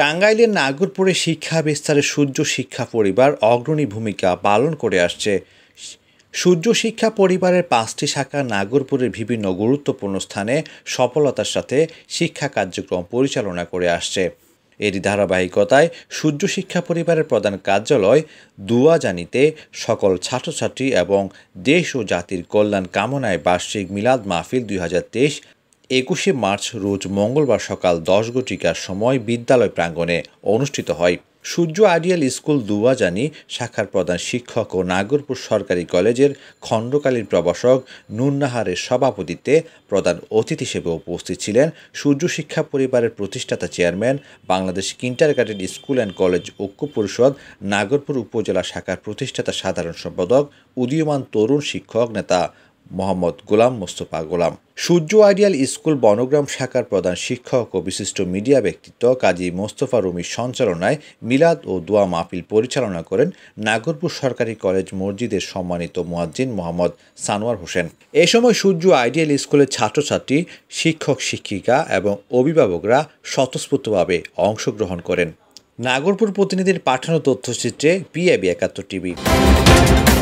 টাঙ্গাইলের নাগরপুরে শিক্ষা বিস্তারে সূর্য শিক্ষা পরিবার অগ্রণী ভূমিকা পালন করে আসছে সূর্য শিক্ষা পরিবারের পাঁচটি শাখা নাগরপুরের বিভিন্ন গুরুত্বপূর্ণ স্থানে সফলতার সাথে শিক্ষা কার্যক্রম পরিচালনা করে আসছে এরই ধারাবাহিকতায় সূর্য শিক্ষা পরিবারের প্রধান কার্যালয় দুয়া জানিতে সকল ছাত্রছাত্রী এবং দেশ ও জাতির কল্যাণ কামনায় বার্ষিক মিলাদ মাহফিল দুই একুশে মার্চ রোজ মঙ্গলবার সকাল দশ ঘটিকার সময় বিদ্যালয় প্রাঙ্গণে অনুষ্ঠিত হয় সূর্য আইডিয়াল স্কুল দুয়াজানি শাখার প্রধান শিক্ষক ও নাগরপুর সরকারি কলেজের খণ্ডকালীন প্রবাসক নুন্নাহারের সভাপতিত্বে প্রধান অতিথি হিসেবে উপস্থিত ছিলেন সূর্য শিক্ষা পরিবারের প্রতিষ্ঠাতা chairman Bangladesh garden school and college ঐক্য পরিষদ নাগরপুর উপজেলা শাখার প্রতিষ্ঠাতা সাধারণ সম্পাদক উদীয়মান তরুণ শিক্ষক নেতা মোহাম্মদ গোলাম মোস্তফা গোলাম সূর্য আইডিয়াল স্কুল বনগ্রাম শাখার প্রধান শিক্ষক ও বিশিষ্ট মিডিয়া ব্যক্তিত্ব কাজী মোস্তফা রুমির সঞ্চালনায় মিলাদ ও দোয়া মাহফিল পরিচালনা করেন নাগরপুর সরকারি কলেজ মসজিদের সম্মানিত মোয়াজ্জিন মোহাম্মদ সানোয়ার হোসেন এ সময় সূর্য আইডিয়াল স্কুলের ছাত্রছাত্রী শিক্ষক শিক্ষিকা এবং অভিভাবকরা স্বতঃস্ফূর্তভাবে অংশগ্রহণ করেন নাগরপুর প্রতিনিধির পাঠানো তথ্যচিত্রে পিএবি একাত্তর টিভি